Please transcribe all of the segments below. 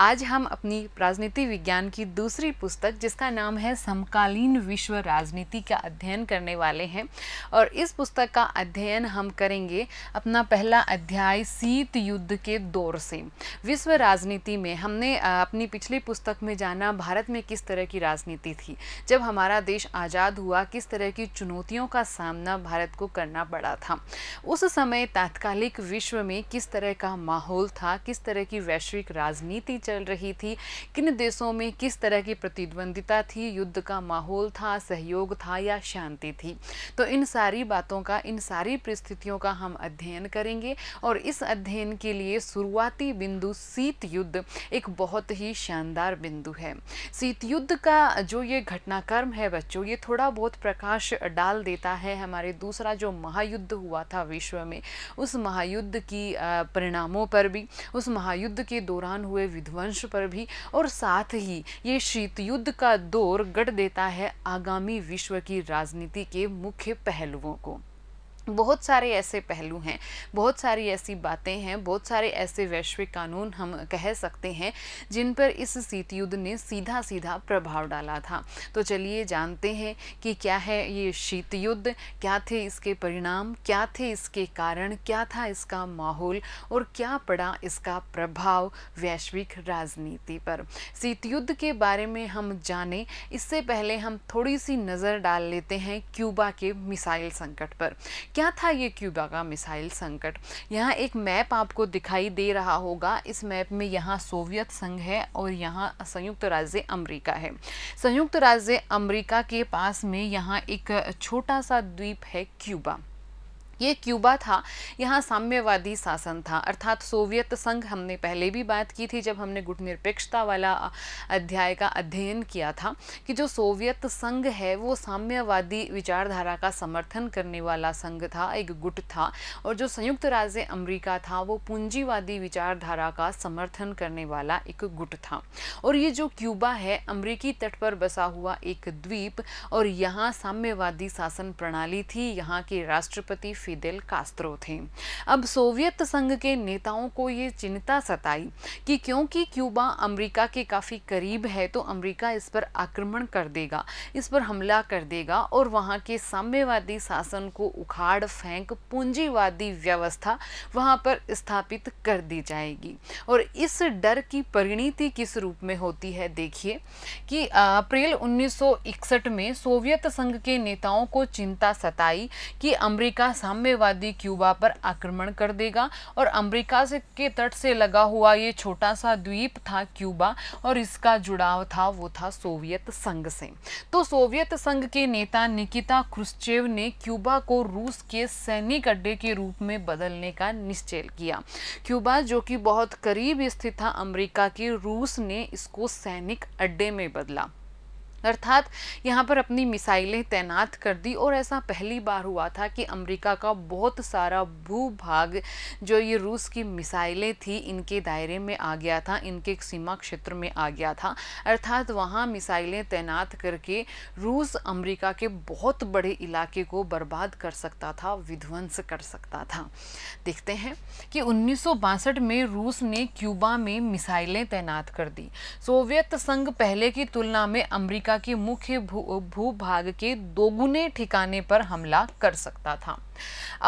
आज हम अपनी राजनीति विज्ञान की दूसरी पुस्तक जिसका नाम है समकालीन विश्व राजनीति का अध्ययन करने वाले हैं और इस पुस्तक का अध्ययन हम करेंगे अपना पहला अध्याय शीत युद्ध के दौर से विश्व राजनीति में हमने अपनी पिछली पुस्तक में जाना भारत में किस तरह की राजनीति थी जब हमारा देश आज़ाद हुआ किस तरह की चुनौतियों का सामना भारत को करना पड़ा था उस समय तात्कालिक विश्व में किस तरह का माहौल था किस तरह की वैश्विक राजनीति चल रही थी किन देशों में किस तरह की प्रतिद्वंदिता थी युद्ध का माहौल था सहयोग था या शांति थी तो इन सारी बातों का इन सारी परिस्थितियों का हम अध्ययन करेंगे और इस अध्ययन के लिए शुरुआती बिंदु शीत युद्ध एक बहुत ही शानदार बिंदु है शीत युद्ध का जो ये घटनाक्रम है बच्चों ये थोड़ा बहुत प्रकाश डाल देता है हमारे दूसरा जो महायुद्ध हुआ था विश्व में उस महायुद्ध की परिणामों पर भी उस महायुद्ध के दौरान हुए विध्वंस वंश पर भी और साथ ही ये शीत युद्ध का दौर गढ़ देता है आगामी विश्व की राजनीति के मुख्य पहलुओं को बहुत सारे ऐसे पहलू हैं बहुत सारी ऐसी बातें हैं बहुत सारे ऐसे वैश्विक कानून हम कह सकते हैं जिन पर इस शीत युद्ध ने सीधा सीधा प्रभाव डाला था तो चलिए जानते हैं कि क्या है ये शीत युद्ध क्या थे इसके परिणाम क्या थे इसके कारण क्या था इसका माहौल और क्या पड़ा इसका प्रभाव वैश्विक राजनीति पर शीत युद्ध के बारे में हम जाने इससे पहले हम थोड़ी सी नज़र डाल लेते हैं क्यूबा के मिसाइल संकट पर क्या था ये क्यूबा का मिसाइल संकट यहाँ एक मैप आपको दिखाई दे रहा होगा इस मैप में यहाँ सोवियत संघ है और यहाँ संयुक्त राज्य अमेरिका है संयुक्त राज्य अमेरिका के पास में यहाँ एक छोटा सा द्वीप है क्यूबा ये क्यूबा था यहाँ साम्यवादी शासन था अर्थात सोवियत संघ हमने पहले भी बात की थी जब हमने गुटनिरपेक्षता वाला अध्याय का अध्ययन किया था कि जो सोवियत संघ है वो साम्यवादी विचारधारा का समर्थन करने वाला संघ था एक गुट था और जो संयुक्त राज्य अमेरिका था वो पूंजीवादी विचारधारा का समर्थन करने वाला एक गुट था और ये जो क्यूबा है अमरीकी तट पर बसा हुआ एक द्वीप और यहाँ साम्यवादी शासन प्रणाली थी यहाँ के राष्ट्रपति फिदेल कास्त्रो थे अब सोवियत संघ के नेताओं को ये चिंता सताई कि क्योंकि क्यूबा अमेरिका के काफ़ी करीब है तो अमेरिका इस पर आक्रमण कर देगा इस पर हमला कर देगा और वहाँ के साम्यवादी शासन को उखाड़ फेंक पूंजीवादी व्यवस्था वहाँ पर स्थापित कर दी जाएगी और इस डर की परिणति किस रूप में होती है देखिए कि अप्रैल 1961 में सोवियत संघ के नेताओं को चिंता सताई कि अमेरिका साम साम्यवादी क्यूबा पर आक्रमण कर देगा और अमेरिका से के तट से लगा हुआ ये छोटा सा द्वीप था क्यूबा और इसका जुड़ाव था वो था सोवियत संघ से तो सोवियत संघ के नेता निकिता क्रुश्चेव ने क्यूबा को रूस के सैनिक अड्डे के रूप में बदलने का निश्चय किया क्यूबा जो कि बहुत करीब स्थित था अमरीका के रूस ने इसको सैनिक अड्डे में बदला अर्थात यहाँ पर अपनी मिसाइलें तैनात कर दी और ऐसा पहली बार हुआ था कि अमेरिका का बहुत सारा भूभाग जो ये रूस की मिसाइलें थी इनके दायरे में आ गया था इनके सीमा क्षेत्र में आ गया था अर्थात वहाँ मिसाइलें तैनात करके रूस अमेरिका के बहुत बड़े इलाके को बर्बाद कर सकता था विध्वंस कर सकता था देखते हैं कि उन्नीस में रूस ने क्यूबा में मिसाइलें तैनात कर दी सोवियत संघ पहले की तुलना में अमरीका अमेरिका के मुख्य भू, भूभाग के दोगुने ठिकाने पर हमला कर सकता था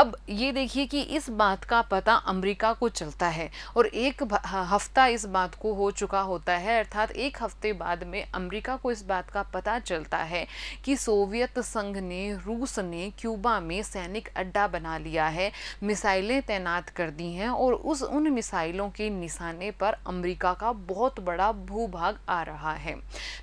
अब ये देखिए कि इस बात का पता अमेरिका को चलता है और एक हफ्ता इस बात को हो चुका होता है अर्थात एक हफ्ते बाद में अमेरिका को इस बात का पता चलता है कि सोवियत संघ ने रूस ने क्यूबा में सैनिक अड्डा बना लिया है मिसाइलें तैनात कर दी हैं और उस उन मिसाइलों के निशाने पर अमेरिका का बहुत बड़ा भूभाग आ रहा है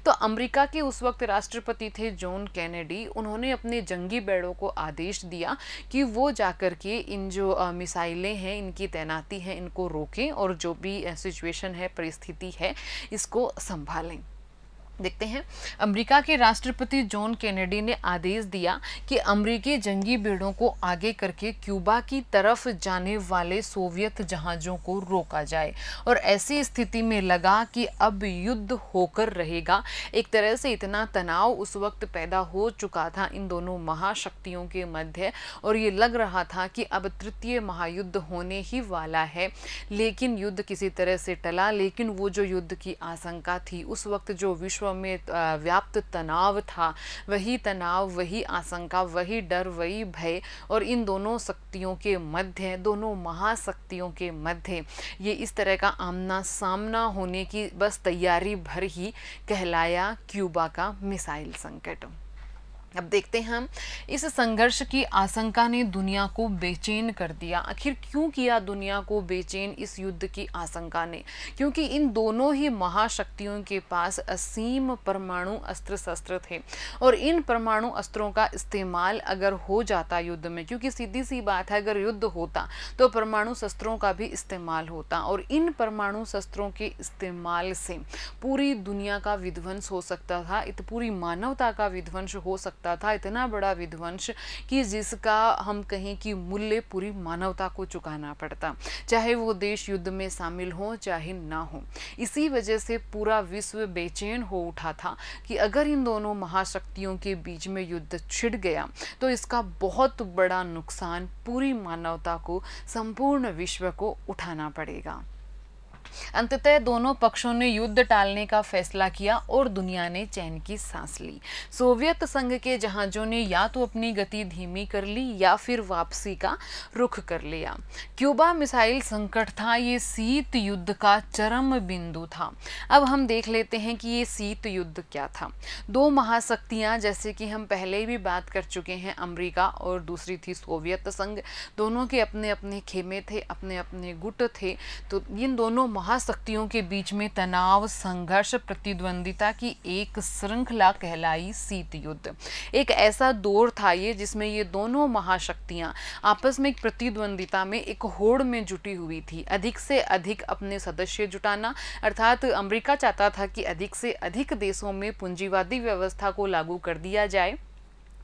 तो अमरीका के उस वक्त राष्ट्रपति थे जॉन कैनेडी उन्होंने अपने जंगी बेड़ों को आदेश दिया कि कि वो जा के इन जो मिसाइलें हैं इनकी तैनाती हैं इनको रोकें और जो भी सिचुएशन है परिस्थिति है इसको संभालें देखते हैं अमेरिका के राष्ट्रपति जॉन कैनेडी ने आदेश दिया कि अमेरिकी जंगी बेड़ों को आगे करके क्यूबा की तरफ जाने वाले सोवियत जहाज़ों को रोका जाए और ऐसी स्थिति में लगा कि अब युद्ध होकर रहेगा एक तरह से इतना तनाव उस वक्त पैदा हो चुका था इन दोनों महाशक्तियों के मध्य और ये लग रहा था कि अब तृतीय महायुद्ध होने ही वाला है लेकिन युद्ध किसी तरह से टला लेकिन वो जो युद्ध की आशंका थी उस वक्त जो विश्व विश्व में व्याप्त तनाव था वही तनाव वही आशंका वही डर वही भय और इन दोनों शक्तियों के मध्य दोनों महाशक्तियों के मध्य ये इस तरह का आमना सामना होने की बस तैयारी भर ही कहलाया क्यूबा का मिसाइल संकट अब देखते हैं हम इस संघर्ष की आशंका ने दुनिया को बेचैन कर दिया आखिर क्यों किया दुनिया को बेचैन इस युद्ध की आशंका ने क्योंकि इन दोनों ही महाशक्तियों के पास असीम परमाणु अस्त्र शस्त्र थे और इन परमाणु अस्त्रों का इस्तेमाल अगर हो जाता युद्ध में क्योंकि सीधी सी बात है अगर युद्ध होता तो परमाणु शस्त्रों का भी इस्तेमाल होता और इन परमाणु शस्त्रों के इस्तेमाल से पूरी दुनिया का विध्वंस हो सकता था इत पूरी मानवता का विध्वंस हो सकता सकता था इतना बड़ा विध्वंस कि जिसका हम कहें कि मूल्य पूरी मानवता को चुकाना पड़ता चाहे वो देश युद्ध में शामिल हो चाहे ना हो इसी वजह से पूरा विश्व बेचैन हो उठा था कि अगर इन दोनों महाशक्तियों के बीच में युद्ध छिड़ गया तो इसका बहुत बड़ा नुकसान पूरी मानवता को संपूर्ण विश्व को उठाना पड़ेगा अंततः दोनों पक्षों ने युद्ध टालने का फैसला किया और दुनिया ने चैन की सांस ली सोवियत संघ के जहाज़ों ने या तो अपनी गति धीमी कर ली या फिर वापसी का रुख कर लिया क्यूबा मिसाइल संकट था ये शीत युद्ध का चरम बिंदु था अब हम देख लेते हैं कि ये शीत युद्ध क्या था दो महाशक्तियाँ जैसे कि हम पहले भी बात कर चुके हैं अमरीका और दूसरी थी सोवियत संघ दोनों के अपने अपने खेमे थे अपने अपने गुट थे तो इन दोनों महाशक्तियों के बीच में तनाव संघर्ष प्रतिद्वंदिता की एक श्रृंखला कहलाई शीत युद्ध एक ऐसा दौर था ये जिसमें ये दोनों महाशक्तियाँ आपस में एक प्रतिद्वंदिता में एक होड़ में जुटी हुई थी अधिक से अधिक अपने सदस्य जुटाना अर्थात अमेरिका चाहता था कि अधिक से अधिक देशों में पूंजीवादी व्यवस्था को लागू कर दिया जाए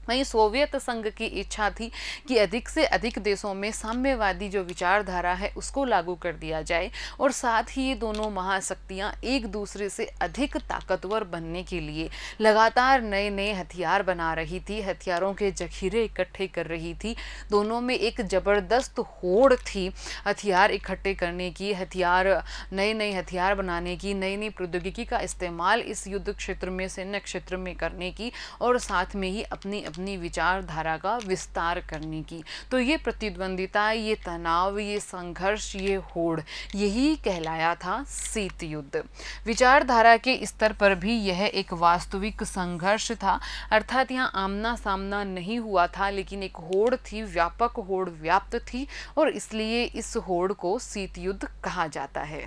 वहीं सोवियत संघ की इच्छा थी कि अधिक से अधिक देशों में साम्यवादी जो विचारधारा है उसको लागू कर दिया जाए और साथ ही ये दोनों महाशक्तियाँ एक दूसरे से अधिक ताकतवर बनने के लिए लगातार नए नए हथियार बना रही थी हथियारों के जखीरे इकट्ठे कर रही थी दोनों में एक ज़बरदस्त होड़ थी हथियार इकट्ठे करने की हथियार नए नए हथियार बनाने की नई नई प्रौद्योगिकी का इस्तेमाल इस युद्ध क्षेत्र में सैन्य क्षेत्र में करने की और साथ में ही अपनी अपनी विचारधारा का विस्तार करने की तो ये प्रतिद्वंदिता ये तनाव ये संघर्ष ये होड़ यही कहलाया था शीत युद्ध विचारधारा के स्तर पर भी यह एक वास्तविक संघर्ष था अर्थात यहाँ आमना सामना नहीं हुआ था लेकिन एक होड़ थी व्यापक होड़ व्याप्त थी और इसलिए इस होड़ को शीत युद्ध कहा जाता है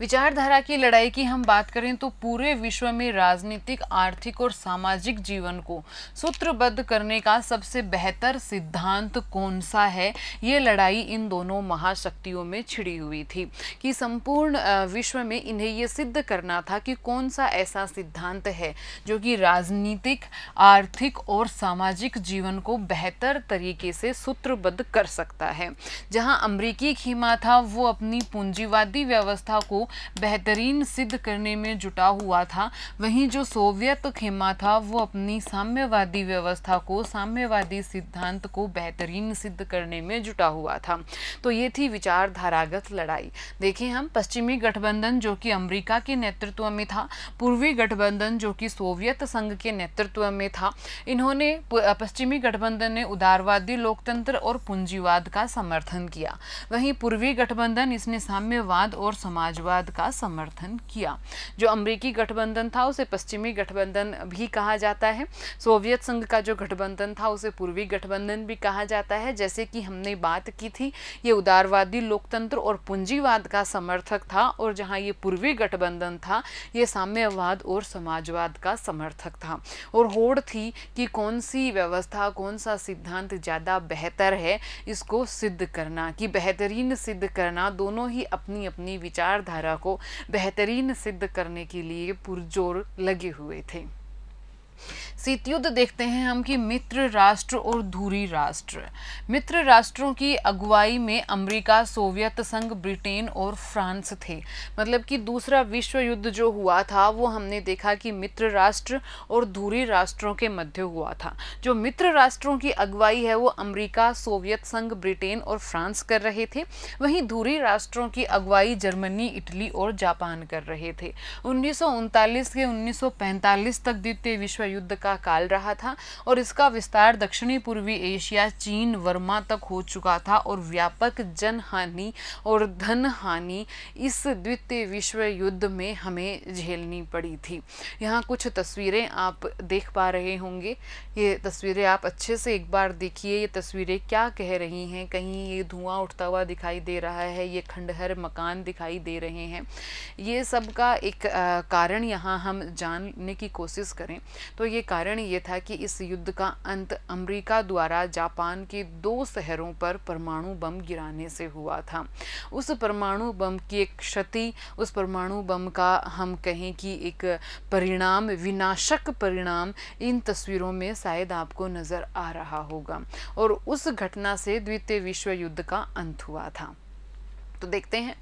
विचारधारा की लड़ाई की हम बात करें तो पूरे विश्व में राजनीतिक आर्थिक और सामाजिक जीवन को सूत्रबद्ध करने का सबसे बेहतर सिद्धांत कौन सा है ये लड़ाई इन दोनों महाशक्तियों में छिड़ी हुई थी कि संपूर्ण विश्व में इन्हें यह सिद्ध करना था कि कौन सा ऐसा सिद्धांत है जो कि राजनीतिक आर्थिक और सामाजिक जीवन को बेहतर तरीके से सूत्रबद्ध कर सकता है जहां अमरीकी खीमा था वो अपनी पूंजीवादी व्यवस्था व्यवस्था को बेहतरीन सिद्ध करने में जुटा हुआ था वहीं जो सोवियत खेमा था वो अपनी साम्यवादी व्यवस्था को साम्यवादी सिद्धांत को बेहतरीन सिद्ध करने में जुटा हुआ था तो ये थी विचारधारागत लड़ाई देखिए हम पश्चिमी गठबंधन जो कि अमरीका के नेतृत्व में था पूर्वी गठबंधन जो कि सोवियत संघ के नेतृत्व में था इन्होंने पश्चिमी गठबंधन ने उदारवादी लोकतंत्र और पूंजीवाद का समर्थन किया वहीं पूर्वी गठबंधन इसने साम्यवाद और समाज समाजवाद का समर्थन किया जो अमरीकी गठबंधन था उसे पश्चिमी गठबंधन भी कहा जाता है सोवियत संघ का जो गठबंधन था उसे पूर्वी गठबंधन भी कहा जाता है जैसे कि हमने बात की थी ये उदारवादी लोकतंत्र और पूंजीवाद का समर्थक था और जहाँ ये पूर्वी गठबंधन था ये साम्यवाद और समाजवाद का समर्थक था और होड़ थी कि कौन सी व्यवस्था कौन सा सिद्धांत ज़्यादा बेहतर है इसको सिद्ध करना कि बेहतरीन सिद्ध करना दोनों ही अपनी अपनी विचार विचारधारा को बेहतरीन सिद्ध करने के लिए पुरजोर लगे हुए थे शीत युद्ध देखते हैं हम कि मित्र राष्ट्र और धूरी राष्ट्र मित्र राष्ट्रों की अगुवाई में अमेरिका सोवियत संघ ब्रिटेन और फ्रांस थे मतलब कि दूसरा विश्व युद्ध जो हुआ था वो हमने देखा कि मित्र राष्ट्र और धूरी राष्ट्रों के मध्य हुआ था जो मित्र राष्ट्रों की अगुवाई है वो अमरीका सोवियत संघ ब्रिटेन और फ्रांस कर रहे थे वहीं धूरी राष्ट्रों की अगुवाई जर्मनी इटली और जापान कर रहे थे उन्नीस के 1945 तक द्वितीय विश्व युद्ध का काल रहा था और इसका विस्तार दक्षिणी पूर्वी एशिया चीन वर्मा तक हो चुका था और व्यापक जन हानि और धन हानि इस द्वितीय विश्व युद्ध में हमें झेलनी पड़ी थी यहाँ कुछ तस्वीरें आप देख पा रहे होंगे ये तस्वीरें आप अच्छे से एक बार देखिए ये तस्वीरें क्या कह रही हैं कहीं ये धुआं उठता हुआ दिखाई दे रहा है ये खंडहर मकान दिखाई दे रहे हैं ये सब का एक आ, कारण यहाँ हम जानने की कोशिश करें तो ये कारण ये था कि इस युद्ध का अंत अमेरिका द्वारा जापान के दो शहरों पर परमाणु बम गिराने से हुआ था उस परमाणु बम की एक क्षति उस परमाणु बम का हम कहें कि एक परिणाम विनाशक परिणाम इन तस्वीरों में शायद आपको नज़र आ रहा होगा और उस घटना से द्वितीय विश्व युद्ध का अंत हुआ था तो देखते हैं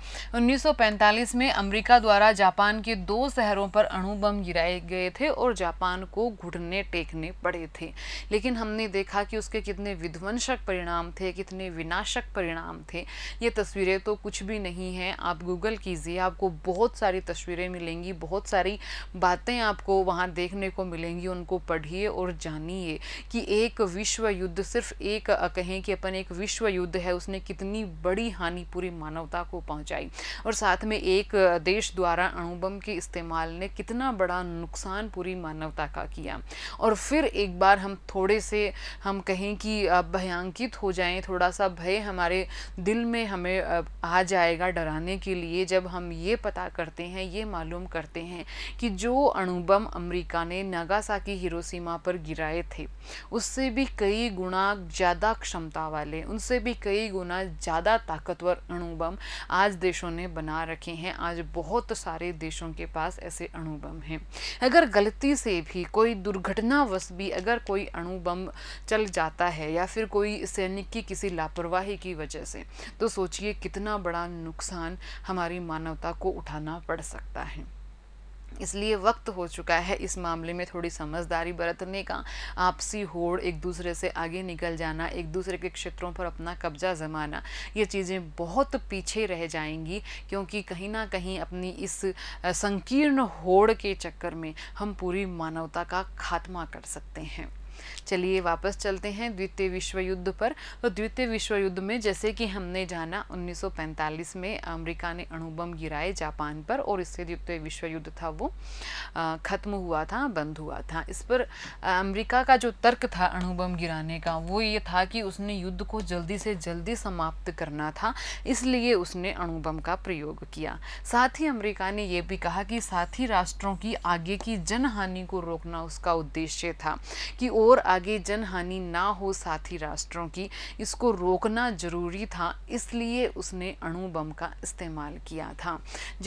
1945 में अमेरिका द्वारा जापान के दो शहरों पर अणु बम गिराए गए थे और जापान को घुटने टेकने पड़े थे लेकिन हमने देखा कि उसके कितने विध्वंसक परिणाम थे कितने विनाशक परिणाम थे ये तस्वीरें तो कुछ भी नहीं हैं आप गूगल कीजिए आपको बहुत सारी तस्वीरें मिलेंगी बहुत सारी बातें आपको वहाँ देखने को मिलेंगी उनको पढ़िए और जानिए कि एक विश्व युद्ध सिर्फ एक कहें कि अपन एक विश्व युद्ध है उसने कितनी बड़ी हानि पूरी मानव मानवता को पहुंचाई और साथ में एक देश द्वारा अणुबम के इस्तेमाल ने कितना बड़ा नुकसान पूरी मानवता का किया और फिर एक बार हम थोड़े से हम कहें कि भयांकित हो जाएं थोड़ा सा भय हमारे दिल में हमें आ जाएगा डराने के लिए जब हम ये पता करते हैं ये मालूम करते हैं कि जो अणुबम अमेरिका ने नागासाकी हिरोसीमा पर गिराए थे उससे भी कई गुना ज़्यादा क्षमता वाले उनसे भी कई गुना ज़्यादा ताकतवर अणुबम आज देशों ने बना रखे हैं आज बहुत सारे देशों के पास ऐसे अणुबम हैं अगर गलती से भी कोई दुर्घटनावश भी अगर कोई अणुबम चल जाता है या फिर कोई सैनिक की किसी लापरवाही की वजह से तो सोचिए कितना बड़ा नुकसान हमारी मानवता को उठाना पड़ सकता है इसलिए वक्त हो चुका है इस मामले में थोड़ी समझदारी बरतने का आपसी होड़ एक दूसरे से आगे निकल जाना एक दूसरे के क्षेत्रों पर अपना कब्जा जमाना ये चीज़ें बहुत पीछे रह जाएंगी क्योंकि कहीं ना कहीं अपनी इस संकीर्ण होड़ के चक्कर में हम पूरी मानवता का खात्मा कर सकते हैं चलिए वापस चलते हैं द्वितीय विश्व युद्ध पर तो द्वितीय विश्व युद्ध में जैसे कि हमने जाना 1945 में अमेरिका ने अणुबम गिराए जापान पर और इससे द्वितीय विश्व युद्ध था वो ख़त्म हुआ था बंद हुआ था इस पर अमेरिका का जो तर्क था अणुबम गिराने का वो ये था कि उसने युद्ध को जल्दी से जल्दी समाप्त करना था इसलिए उसने अणुबम का प्रयोग किया साथ ही अमरीका ने यह भी कहा कि साथी राष्ट्रों की आगे की जनहानि को रोकना उसका उद्देश्य था कि और आगे जन हानि ना हो साथी राष्ट्रों की इसको रोकना जरूरी था इसलिए उसने अणु बम का इस्तेमाल किया था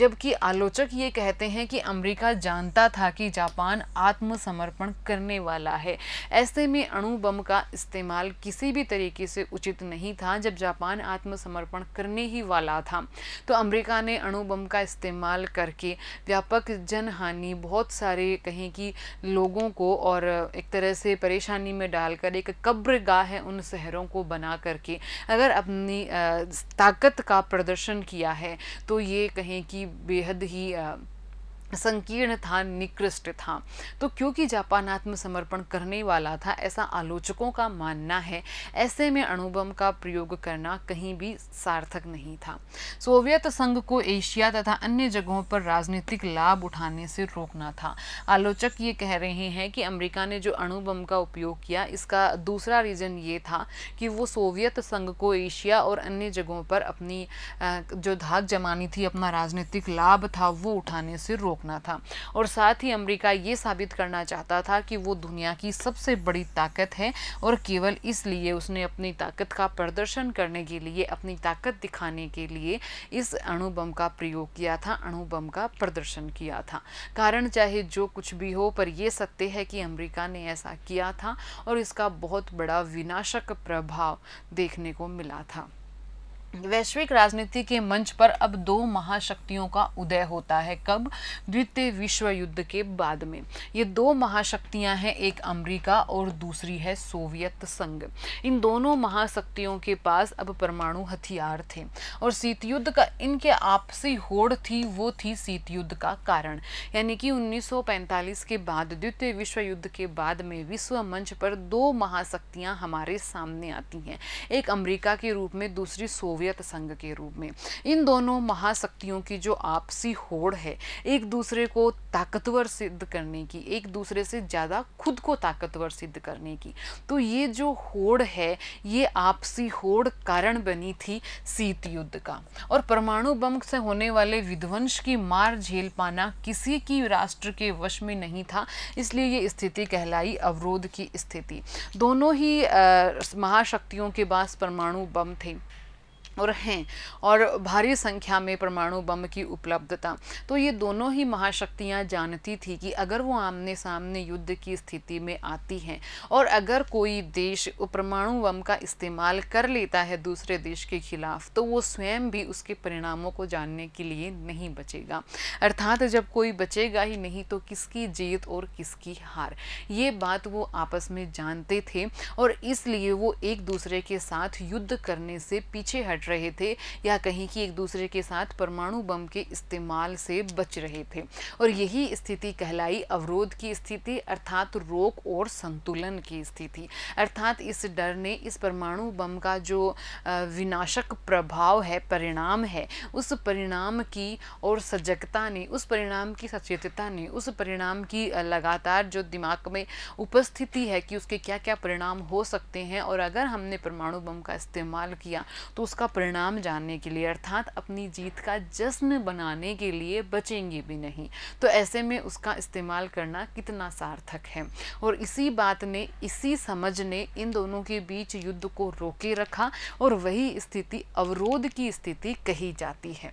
जबकि आलोचक ये कहते हैं कि अमेरिका जानता था कि जापान आत्मसमर्पण करने वाला है ऐसे में अणु बम का इस्तेमाल किसी भी तरीके से उचित नहीं था जब जापान आत्मसमर्पण करने ही वाला था तो अमेरिका ने अणु बम का इस्तेमाल करके व्यापक जनहानि बहुत सारे कहें कि लोगों को और एक तरह से परेशान छानी में डालकर एक कब्र गाह है उन शहरों को बना करके अगर अपनी ताकत का प्रदर्शन किया है तो ये कहें कि बेहद ही संकीर्ण था निकृष्ट था तो क्योंकि जापान आत्मसमर्पण करने वाला था ऐसा आलोचकों का मानना है ऐसे में अणुबम का प्रयोग करना कहीं भी सार्थक नहीं था सोवियत संघ को एशिया तथा अन्य जगहों पर राजनीतिक लाभ उठाने से रोकना था आलोचक ये कह रहे हैं कि अमेरिका ने जो अणुबम का उपयोग किया इसका दूसरा रीज़न ये था कि वो सोवियत संघ को एशिया और अन्य जगहों पर अपनी जो धाक जमानी थी अपना राजनीतिक लाभ था वो उठाने से रोक रखना था और साथ ही अमेरिका ये साबित करना चाहता था कि वो दुनिया की सबसे बड़ी ताकत है और केवल इसलिए उसने अपनी ताकत का प्रदर्शन करने के लिए अपनी ताकत दिखाने के लिए इस अणु बम का प्रयोग किया था अणु बम का प्रदर्शन किया था कारण चाहे जो कुछ भी हो पर यह सत्य है कि अमरीका ने ऐसा किया था और इसका बहुत बड़ा विनाशक प्रभाव देखने को मिला था वैश्विक राजनीति के मंच पर अब दो महाशक्तियों का उदय होता है कब द्वितीय विश्व युद्ध के बाद में ये दो महाशक्तियां हैं एक अमेरिका और दूसरी है सोवियत संघ इन दोनों महाशक्तियों के पास अब परमाणु हथियार थे और शीत युद्ध का इनके आपसी होड़ थी वो थी शीत युद्ध का कारण यानी कि 1945 के बाद द्वितीय विश्व युद्ध के बाद में विश्व मंच पर दो महाशक्तियाँ हमारे सामने आती हैं एक अमरीका के रूप में दूसरी सोवियत सोवियत संघ के रूप में इन दोनों महाशक्तियों की जो आपसी होड़ है एक दूसरे को ताकतवर सिद्ध करने की एक दूसरे से ज़्यादा खुद को ताकतवर सिद्ध करने की तो ये जो होड़ है ये आपसी होड़ कारण बनी थी शीत युद्ध का और परमाणु बम से होने वाले विध्वंस की मार झेल पाना किसी की राष्ट्र के वश में नहीं था इसलिए ये स्थिति कहलाई अवरोध की स्थिति दोनों ही महाशक्तियों के पास परमाणु बम थे और हैं और भारी संख्या में परमाणु बम की उपलब्धता तो ये दोनों ही महाशक्तियां जानती थी कि अगर वो आमने सामने युद्ध की स्थिति में आती हैं और अगर कोई देश परमाणु बम का इस्तेमाल कर लेता है दूसरे देश के खिलाफ तो वो स्वयं भी उसके परिणामों को जानने के लिए नहीं बचेगा अर्थात जब कोई बचेगा ही नहीं तो किसकी जीत और किसकी हार ये बात वो आपस में जानते थे और इसलिए वो एक दूसरे के साथ युद्ध करने से पीछे हट निपट रहे थे या कहीं कि एक दूसरे के साथ परमाणु बम के इस्तेमाल से बच रहे थे और यही स्थिति कहलाई अवरोध की स्थिति अर्थात रोक और संतुलन की स्थिति अर्थात इस डर ने इस परमाणु बम का जो विनाशक प्रभाव है परिणाम है उस परिणाम की और सजगता ने उस परिणाम की सचेतता ने उस परिणाम की लगातार जो दिमाग में उपस्थिति है कि उसके क्या क्या परिणाम हो सकते हैं और अगर हमने परमाणु बम का इस्तेमाल किया तो उसका परिणाम जानने के लिए अर्थात अपनी जीत का जश्न बनाने के लिए बचेंगे भी नहीं तो ऐसे में उसका इस्तेमाल करना कितना सार्थक है और इसी बात ने इसी समझ ने इन दोनों के बीच युद्ध को रोके रखा और वही स्थिति अवरोध की स्थिति कही जाती है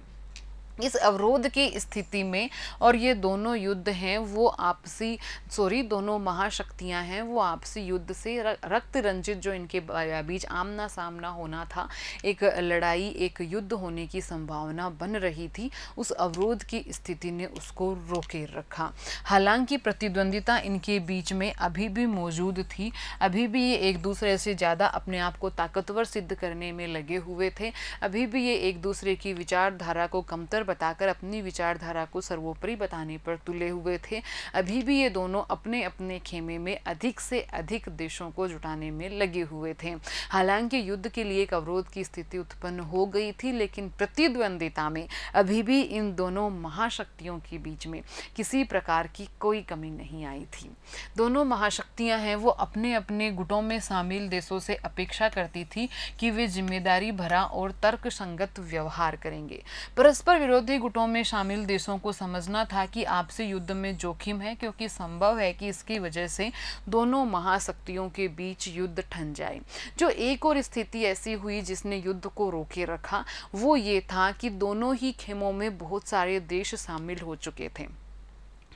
इस अवरोध की स्थिति में और ये दोनों युद्ध हैं वो आपसी सॉरी दोनों महाशक्तियां हैं वो आपसी युद्ध से रक्त रंजित जो इनके बीच आमना सामना होना था एक लड़ाई एक युद्ध होने की संभावना बन रही थी उस अवरोध की स्थिति ने उसको रोके रखा हालांकि प्रतिद्वंदिता इनके बीच में अभी भी मौजूद थी अभी भी ये एक दूसरे से ज़्यादा अपने आप को ताकतवर सिद्ध करने में लगे हुए थे अभी भी ये एक दूसरे की विचारधारा को कमतर बताकर अपनी विचारधारा को सर्वोपरि बताने पर तुले हुए थे अभी भी ये दोनों अपने अपने खेमे में अधिक से अधिक देशों को जुटाने में लगे हुए थे हालांकि युद्ध के लिए एक अवरोध की स्थिति उत्पन्न हो गई थी लेकिन प्रतिद्वंदिता में अभी भी इन दोनों महाशक्तियों के बीच में किसी प्रकार की कोई कमी नहीं आई थी दोनों महाशक्तियां हैं वो अपने अपने गुटों में शामिल देशों से अपेक्षा करती थी कि वे जिम्मेदारी भरा और तर्क संगत व्यवहार करेंगे परस्पर विरोधी गुटों में शामिल देशों को समझना था कि आपसी युद्ध में जोखिम है क्योंकि संभव है कि इसकी वजह से दोनों महाशक्तियों के बीच युद्ध ठन जाए जो एक और स्थिति ऐसी हुई जिसने युद्ध को रोके रखा वो ये था कि दोनों ही खेमों में बहुत सारे देश शामिल हो चुके थे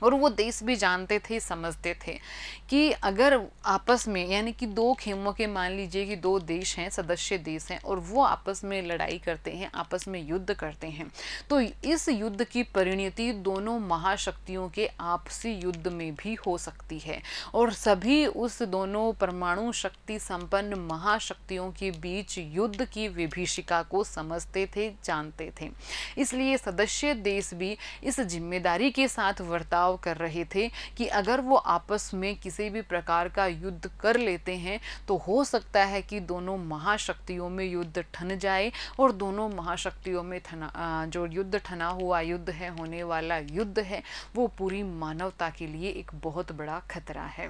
और वो देश भी जानते थे समझते थे कि अगर आपस में यानी कि दो खेमों के मान लीजिए कि दो देश हैं सदस्य देश हैं और वो आपस में लड़ाई करते हैं आपस में युद्ध करते हैं तो इस युद्ध की परिणति दोनों महाशक्तियों के आपसी युद्ध में भी हो सकती है और सभी उस दोनों परमाणु शक्ति संपन्न महाशक्तियों के बीच युद्ध की विभीषिका को समझते थे जानते थे इसलिए सदस्य देश भी इस जिम्मेदारी के साथ वर्ताव प्रस्ताव कर रहे थे कि अगर वो आपस में किसी भी प्रकार का युद्ध कर लेते हैं तो हो सकता है कि दोनों महाशक्तियों में युद्ध ठन जाए और दोनों महाशक्तियों में थना जो युद्ध ठना हुआ युद्ध है होने वाला युद्ध है वो पूरी मानवता के लिए एक बहुत बड़ा खतरा है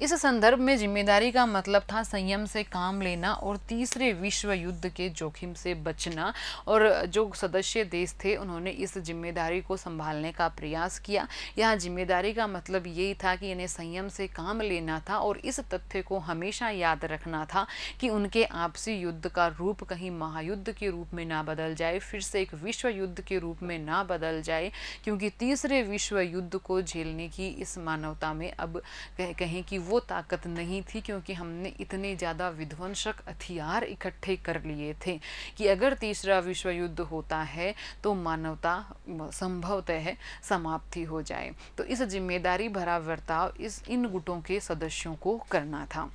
इस संदर्भ में जिम्मेदारी का मतलब था संयम से काम लेना और तीसरे विश्व युद्ध के जोखिम से बचना और जो सदस्य देश थे उन्होंने इस जिम्मेदारी को संभालने का प्रयास किया यहाँ जिम्मेदारी का मतलब यही था कि इन्हें संयम से काम लेना था और इस तथ्य को हमेशा याद रखना था कि उनके आपसी युद्ध का रूप कहीं महायुद्ध के रूप में ना बदल जाए फिर से एक विश्व युद्ध के रूप में ना बदल जाए क्योंकि तीसरे विश्व युद्ध को झेलने की इस मानवता में अब कहीं कहें कि वो ताकत नहीं थी क्योंकि हमने इतने ज़्यादा विध्वंसक हथियार इकट्ठे कर लिए थे कि अगर तीसरा विश्व युद्ध होता है तो मानवता संभवतः समाप्ति हो जाए तो इस जिम्मेदारी भरा बर्ताव इस इन गुटों के सदस्यों को करना था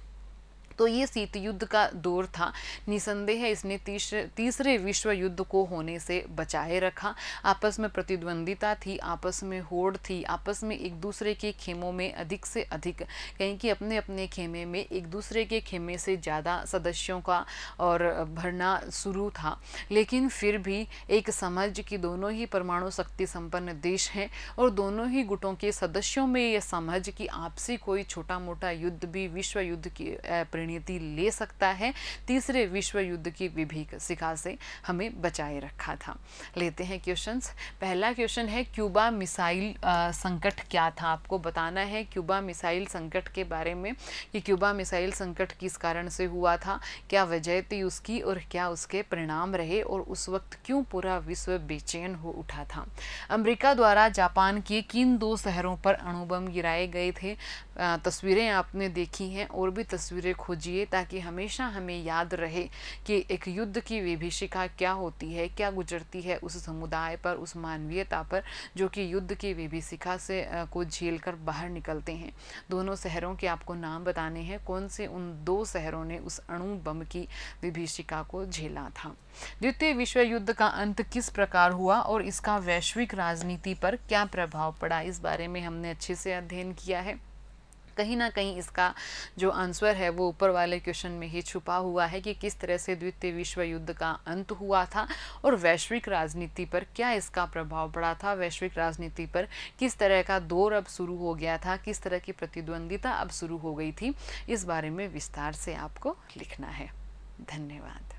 तो ये शीत युद्ध का दौर था निसंदेह इसने तीसरे तीसरे विश्व युद्ध को होने से बचाए रखा आपस में प्रतिद्वंदिता थी आपस में होड़ थी आपस में एक दूसरे के खेमों में अधिक से अधिक कहीं कि अपने अपने खेमे में एक दूसरे के खेमे से ज़्यादा सदस्यों का और भरना शुरू था लेकिन फिर भी एक समझ कि दोनों ही परमाणु शक्ति संपन्न देश हैं और दोनों ही गुटों के सदस्यों में यह समझ कि आपसी कोई छोटा मोटा युद्ध भी विश्व युद्ध की रणनीति ले सकता है तीसरे विश्व युद्ध की विभीक शिखा से हमें बचाए रखा था लेते हैं क्वेश्चंस पहला क्वेश्चन है क्यूबा मिसाइल संकट क्या था आपको बताना है क्यूबा मिसाइल संकट के बारे में कि क्यूबा मिसाइल संकट किस कारण से हुआ था क्या वजह थी उसकी और क्या उसके परिणाम रहे और उस वक्त क्यों पूरा विश्व बेचैन हो उठा था अमरीका द्वारा जापान के किन दो शहरों पर अणुबम गिराए गए थे तस्वीरें आपने देखी हैं और भी तस्वीरें खोज जिए ताकि हमेशा हमें याद रहे कि एक युद्ध की विभीषिका क्या होती है क्या गुजरती है उस समुदाय पर उस मानवीयता पर जो कि युद्ध की विभीषिका से को झेल कर बाहर निकलते हैं दोनों शहरों के आपको नाम बताने हैं कौन से उन दो शहरों ने उस अणु बम की विभीषिका को झेला था द्वितीय विश्व युद्ध का अंत किस प्रकार हुआ और इसका वैश्विक राजनीति पर क्या प्रभाव पड़ा इस बारे में हमने अच्छे से अध्ययन किया है कहीं ना कहीं इसका जो आंसर है वो ऊपर वाले क्वेश्चन में ही छुपा हुआ है कि किस तरह से द्वितीय विश्व युद्ध का अंत हुआ था और वैश्विक राजनीति पर क्या इसका प्रभाव पड़ा था वैश्विक राजनीति पर किस तरह का दौर अब शुरू हो गया था किस तरह की प्रतिद्वंदिता अब शुरू हो गई थी इस बारे में विस्तार से आपको लिखना है धन्यवाद